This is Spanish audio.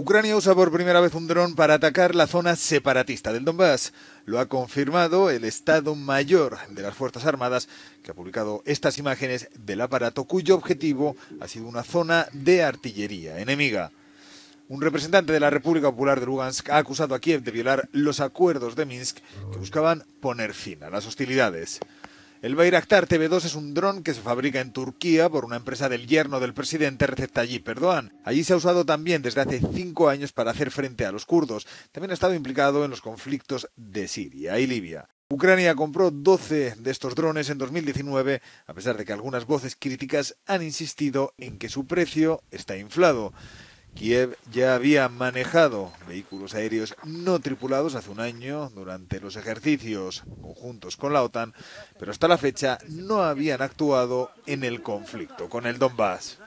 Ucrania usa por primera vez un dron para atacar la zona separatista del Donbass. Lo ha confirmado el Estado Mayor de las Fuerzas Armadas, que ha publicado estas imágenes del aparato cuyo objetivo ha sido una zona de artillería enemiga. Un representante de la República Popular de Lugansk ha acusado a Kiev de violar los acuerdos de Minsk que buscaban poner fin a las hostilidades. El Bayraktar TB2 es un dron que se fabrica en Turquía por una empresa del yerno del presidente Recep Tayyip Erdogan. Allí se ha usado también desde hace cinco años para hacer frente a los kurdos. También ha estado implicado en los conflictos de Siria y Libia. Ucrania compró 12 de estos drones en 2019, a pesar de que algunas voces críticas han insistido en que su precio está inflado. Kiev ya había manejado vehículos aéreos no tripulados hace un año durante los ejercicios conjuntos con la OTAN, pero hasta la fecha no habían actuado en el conflicto con el Donbass.